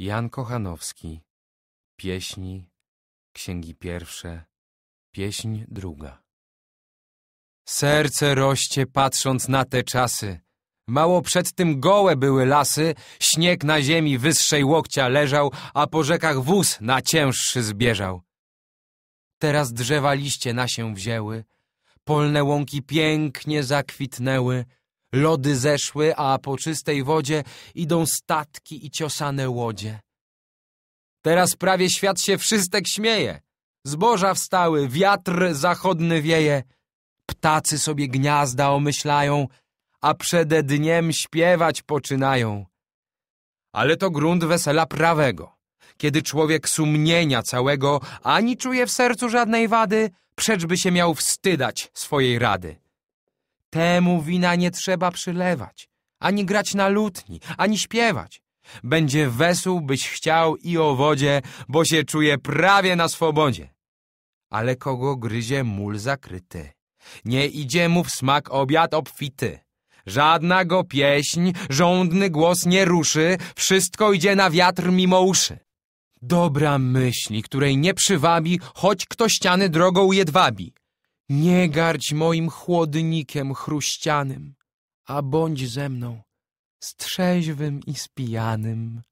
Jan Kochanowski Pieśni Księgi pierwsze Pieśń druga Serce roście, patrząc na te czasy Mało przed tym gołe były lasy Śnieg na ziemi wyższej łokcia leżał A po rzekach wóz na cięższy zbieżał Teraz drzewa liście na się wzięły Polne łąki pięknie zakwitnęły Lody zeszły, a po czystej wodzie idą statki i ciosane łodzie. Teraz prawie świat się wszystek śmieje. Zboża wstały, wiatr zachodny wieje. Ptacy sobie gniazda omyślają, a przede dniem śpiewać poczynają. Ale to grunt wesela prawego. Kiedy człowiek sumienia całego ani czuje w sercu żadnej wady, przeczby się miał wstydać swojej rady. Temu wina nie trzeba przylewać, ani grać na lutni, ani śpiewać. Będzie wesół byś chciał i o wodzie, bo się czuje prawie na swobodzie. Ale kogo gryzie mól zakryty, nie idzie mu w smak obiad obfity. Żadna go pieśń, żądny głos nie ruszy, wszystko idzie na wiatr mimo uszy. Dobra myśli, której nie przywabi, choć kto ściany drogą jedwabi. Nie garć moim chłodnikiem chruścianym, a bądź ze mną, strzeźwym i spijanym.